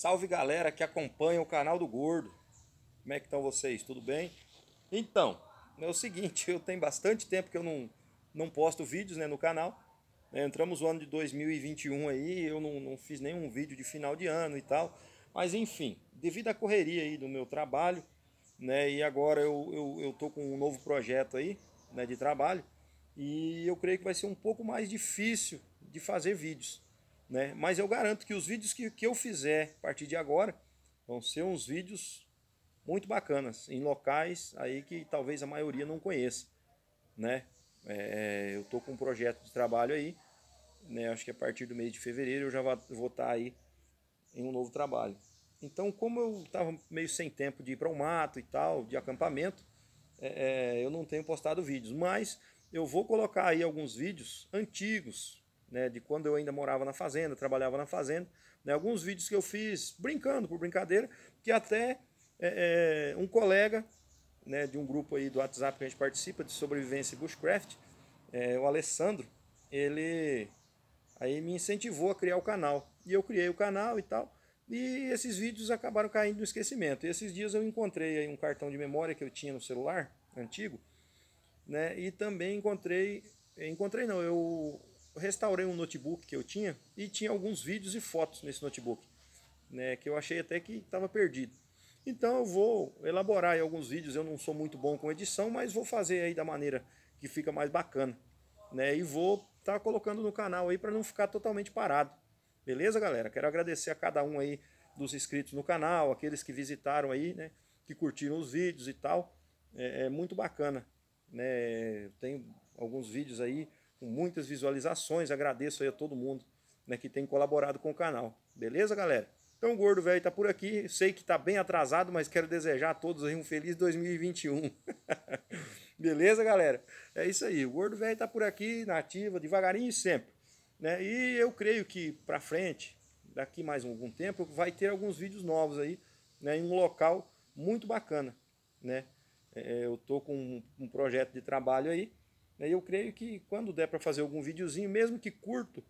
Salve galera que acompanha o canal do Gordo. Como é que estão vocês? Tudo bem? Então, é o seguinte, eu tenho bastante tempo que eu não, não posto vídeos né, no canal. É, entramos no ano de 2021 aí, eu não, não fiz nenhum vídeo de final de ano e tal. Mas enfim, devido à correria aí do meu trabalho, né? E agora eu, eu, eu tô com um novo projeto aí, né, de trabalho. E eu creio que vai ser um pouco mais difícil de fazer vídeos. Né? Mas eu garanto que os vídeos que, que eu fizer a partir de agora vão ser uns vídeos muito bacanas, em locais aí que talvez a maioria não conheça. Né? É, é eu estou com um projeto de trabalho aí, né? acho que a partir do mês de fevereiro eu já vou estar tá aí em um novo trabalho. Então, como eu estava meio sem tempo de ir para o um mato e tal, de acampamento, é, é, eu não tenho postado vídeos, mas eu vou colocar aí alguns vídeos antigos né, de quando eu ainda morava na fazenda, trabalhava na fazenda, né, alguns vídeos que eu fiz brincando, por brincadeira, que até é, é, um colega né, de um grupo aí do WhatsApp que a gente participa, de sobrevivência e bushcraft, é, o Alessandro, ele aí me incentivou a criar o canal. E eu criei o canal e tal, e esses vídeos acabaram caindo no esquecimento. E esses dias eu encontrei aí um cartão de memória que eu tinha no celular, antigo, né, e também encontrei, encontrei não, eu restaurei um notebook que eu tinha e tinha alguns vídeos e fotos nesse notebook, né, que eu achei até que estava perdido. Então eu vou elaborar alguns vídeos, eu não sou muito bom com edição, mas vou fazer aí da maneira que fica mais bacana, né? E vou estar tá colocando no canal aí para não ficar totalmente parado. Beleza, galera? Quero agradecer a cada um aí dos inscritos no canal, aqueles que visitaram aí, né, que curtiram os vídeos e tal. É, é muito bacana, né? Tem alguns vídeos aí com muitas visualizações. Agradeço aí a todo mundo né, que tem colaborado com o canal. Beleza, galera? Então o Gordo Velho tá por aqui. Sei que tá bem atrasado, mas quero desejar a todos um feliz 2021. Beleza, galera? É isso aí. O Gordo Velho tá por aqui, nativa, devagarinho e sempre. Né? E eu creio que para frente, daqui mais algum tempo, vai ter alguns vídeos novos aí, né, em um local muito bacana. Né? É, eu estou com um projeto de trabalho aí, né, e eu creio que quando der para fazer algum videozinho, mesmo que curto,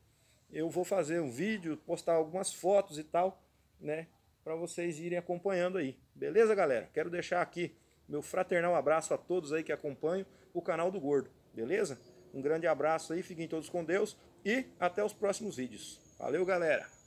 eu vou fazer um vídeo, postar algumas fotos e tal, né? Para vocês irem acompanhando aí. Beleza, galera? Quero deixar aqui meu fraternal abraço a todos aí que acompanham o canal do Gordo. Beleza? Um grande abraço aí, fiquem todos com Deus e até os próximos vídeos. Valeu, galera!